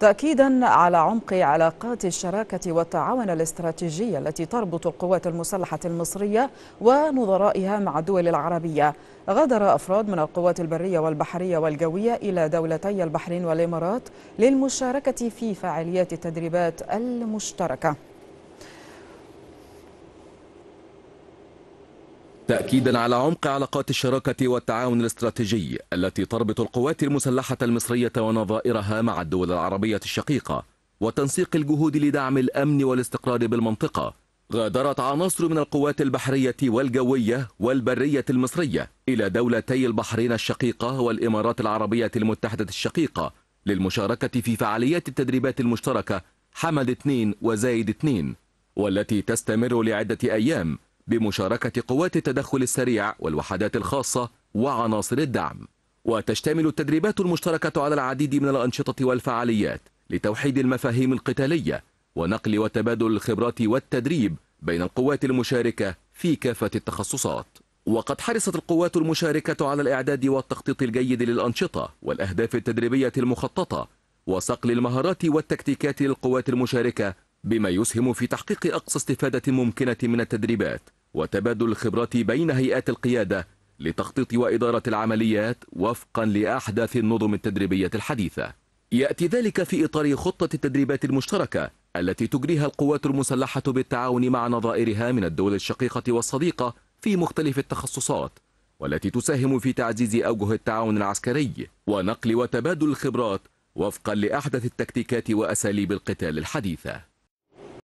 تأكيدا على عمق علاقات الشراكة والتعاون الاستراتيجية التي تربط القوات المسلحة المصرية ونظرائها مع الدول العربية غادر أفراد من القوات البرية والبحرية والجوية إلى دولتي البحرين والإمارات للمشاركة في فعاليات التدريبات المشتركة تأكيدا على عمق علاقات الشراكة والتعاون الاستراتيجي التي تربط القوات المسلحة المصرية ونظائرها مع الدول العربية الشقيقة وتنسيق الجهود لدعم الأمن والاستقرار بالمنطقة غادرت عناصر من القوات البحرية والجوية والبرية المصرية إلى دولتي البحرين الشقيقة والإمارات العربية المتحدة الشقيقة للمشاركة في فعاليات التدريبات المشتركة حمد 2 وزايد 2 والتي تستمر لعدة أيام بمشاركة قوات التدخل السريع والوحدات الخاصة وعناصر الدعم وتشتمل التدريبات المشتركة على العديد من الأنشطة والفعاليات لتوحيد المفاهيم القتالية ونقل وتبادل الخبرات والتدريب بين القوات المشاركة في كافة التخصصات وقد حرصت القوات المشاركة على الإعداد والتخطيط الجيد للأنشطة والأهداف التدريبية المخططة وصقل المهارات والتكتيكات للقوات المشاركة بما يسهم في تحقيق أقصى استفادة ممكنة من التدريبات وتبادل الخبرات بين هيئات القيادة لتخطيط وإدارة العمليات وفقا لأحدث النظم التدريبية الحديثة يأتي ذلك في إطار خطة التدريبات المشتركة التي تجريها القوات المسلحة بالتعاون مع نظائرها من الدول الشقيقة والصديقة في مختلف التخصصات والتي تساهم في تعزيز أوجه التعاون العسكري ونقل وتبادل الخبرات وفقا لأحدث التكتيكات وأساليب القتال الحديثة